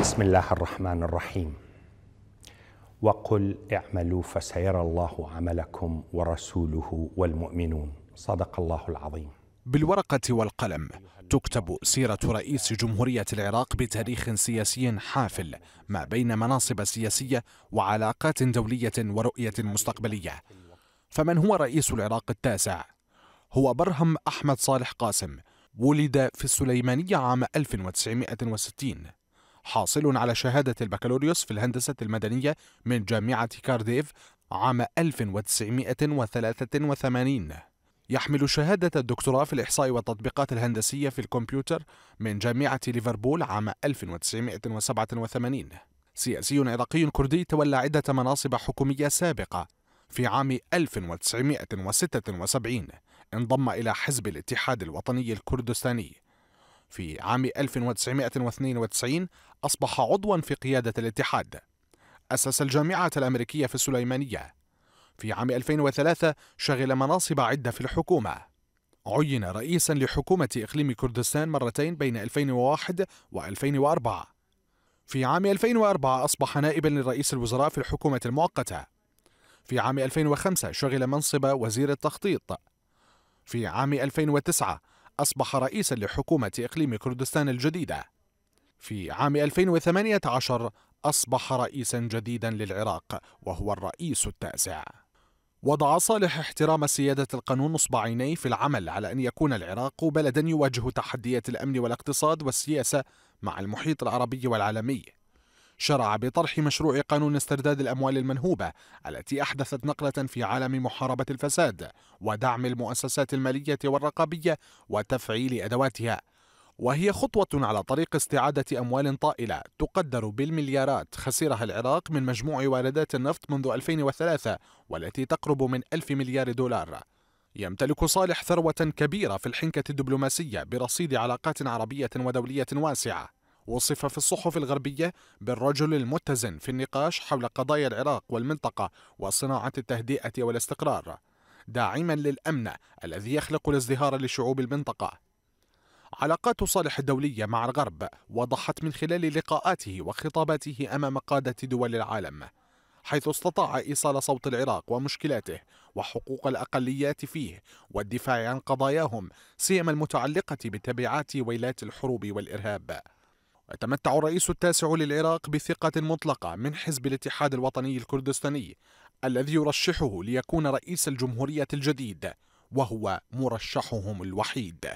بسم الله الرحمن الرحيم وقل اعملوا فسيرى الله عملكم ورسوله والمؤمنون صدق الله العظيم بالورقة والقلم تكتب سيرة رئيس جمهورية العراق بتاريخ سياسي حافل ما بين مناصب سياسية وعلاقات دولية ورؤية مستقبلية فمن هو رئيس العراق التاسع؟ هو برهم أحمد صالح قاسم ولد في السليمانية عام 1960 حاصل على شهادة البكالوريوس في الهندسة المدنية من جامعة كارديف عام 1983 يحمل شهادة الدكتوراه في الإحصاء والتطبيقات الهندسية في الكمبيوتر من جامعة ليفربول عام 1987 سياسي عراقي كردي تولى عدة مناصب حكومية سابقة في عام 1976 انضم إلى حزب الاتحاد الوطني الكردستاني في عام 1992 أصبح عضوا في قيادة الاتحاد أسس الجامعة الأمريكية في السليمانية في عام 2003 شغل مناصب عدة في الحكومة عين رئيسا لحكومة إقليم كردستان مرتين بين 2001 و2004 في عام 2004 أصبح نائبا لرئيس الوزراء في الحكومة المؤقتة في عام 2005 شغل منصب وزير التخطيط في عام 2009 أصبح رئيسا لحكومة إقليم كردستان الجديدة في عام 2018 أصبح رئيسا جديدا للعراق وهو الرئيس التاسع وضع صالح احترام سيادة القانون عينيه في العمل على أن يكون العراق بلدا يواجه تحديات الأمن والاقتصاد والسياسة مع المحيط العربي والعالمي شرع بطرح مشروع قانون استرداد الأموال المنهوبة التي أحدثت نقلة في عالم محاربة الفساد ودعم المؤسسات المالية والرقابية وتفعيل أدواتها وهي خطوة على طريق استعادة أموال طائلة تقدر بالمليارات خسرها العراق من مجموع واردات النفط منذ 2003 والتي تقرب من 1000 مليار دولار يمتلك صالح ثروة كبيرة في الحنكة الدبلوماسية برصيد علاقات عربية ودولية واسعة وصف في الصحف الغربية بالرجل المتزن في النقاش حول قضايا العراق والمنطقة وصناعة التهدئة والاستقرار داعما للأمن الذي يخلق الازدهار لشعوب المنطقة علاقات صالح الدولية مع الغرب وضحت من خلال لقاءاته وخطاباته أمام قادة دول العالم حيث استطاع إيصال صوت العراق ومشكلاته وحقوق الأقليات فيه والدفاع عن قضاياهم سيما المتعلقة بتبعات ويلات الحروب والإرهاب ويتمتع الرئيس التاسع للعراق بثقة مطلقة من حزب الاتحاد الوطني الكردستاني الذي يرشحه ليكون رئيس الجمهورية الجديد وهو مرشحهم الوحيد